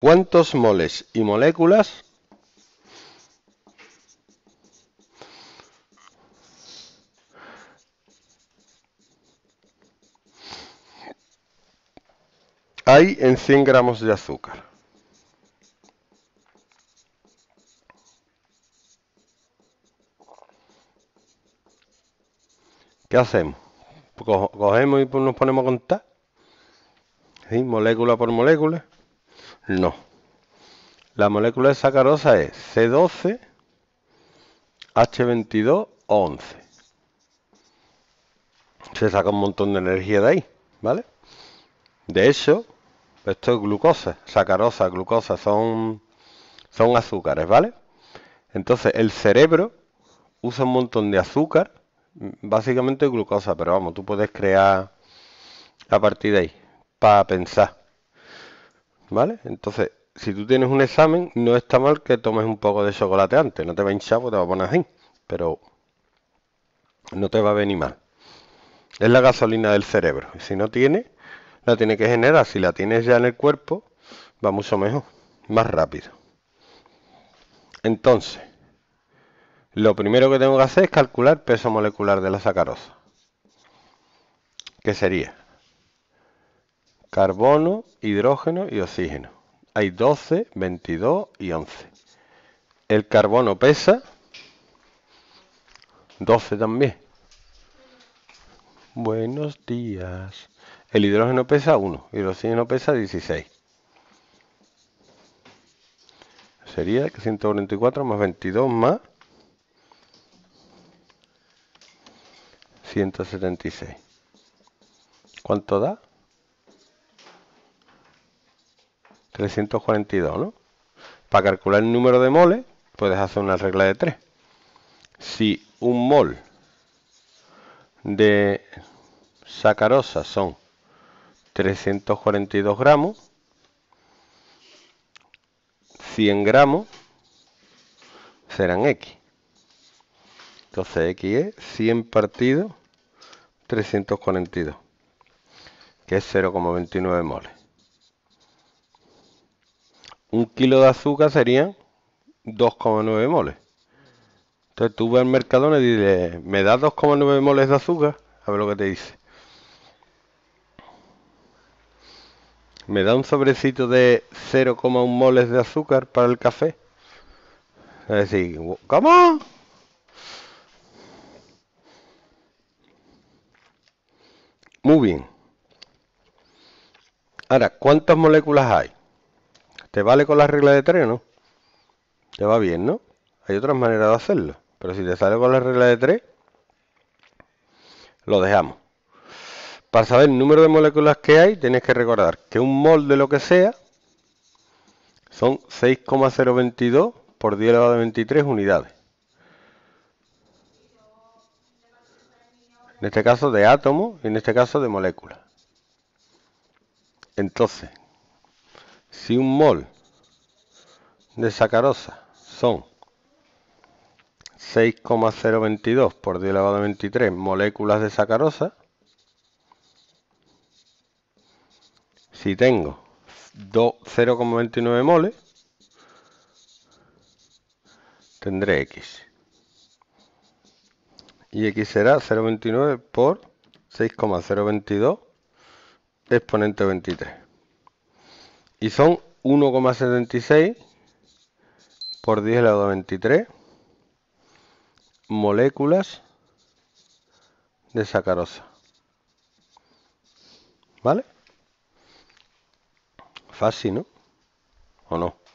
¿Cuántos moles y moléculas hay en 100 gramos de azúcar? ¿Qué hacemos? ¿Cogemos y nos ponemos a contar? Molécula por molécula. No. La molécula de sacarosa es C12, H22 o 11. Se saca un montón de energía de ahí, ¿vale? De hecho, esto es glucosa, sacarosa, glucosa, son, son azúcares, ¿vale? Entonces, el cerebro usa un montón de azúcar, básicamente glucosa, pero vamos, tú puedes crear a partir de ahí, para pensar. ¿Vale? Entonces, si tú tienes un examen, no está mal que tomes un poco de chocolate antes. No te va a hinchar porque te va a poner así. Pero no te va a venir mal. Es la gasolina del cerebro. Si no tiene, la tiene que generar. Si la tienes ya en el cuerpo, va mucho mejor. Más rápido. Entonces, lo primero que tengo que hacer es calcular peso molecular de la sacarosa. ¿Qué sería? carbono, hidrógeno y oxígeno. Hay 12, 22 y 11. El carbono pesa 12 también. Buenos días. El hidrógeno pesa 1 y el oxígeno pesa 16. Sería 144 más 22 más 176. ¿Cuánto da? 342, ¿no? Para calcular el número de moles, puedes hacer una regla de 3. Si un mol de sacarosa son 342 gramos, 100 gramos serán X. Entonces X es 100 partido 342, que es 0,29 moles un kilo de azúcar serían 2,9 moles. Entonces tú vas al mercadona y dices, ¿me da 2,9 moles de azúcar? A ver lo que te dice. ¿Me da un sobrecito de 0,1 moles de azúcar para el café? Es decir, ¿cómo? Muy bien. Ahora, ¿cuántas moléculas hay? ¿Te vale con la regla de 3 o no? Te va bien, ¿no? Hay otras maneras de hacerlo. Pero si te sale con la regla de 3, lo dejamos. Para saber el número de moléculas que hay, tienes que recordar que un mol de lo que sea son 6,022 por 10 elevado a 23 unidades. En este caso de átomo y en este caso de molécula. Entonces, si un mol de sacarosa son 6,022 por 10 elevado a 23 moléculas de sacarosa, si tengo 0,29 moles, tendré X. Y X será 0,29 por 6,022 exponente 23 y son 1,76 por 10 elevado a 23 moléculas de sacarosa. ¿Vale? Fácil, ¿no? ¿O no?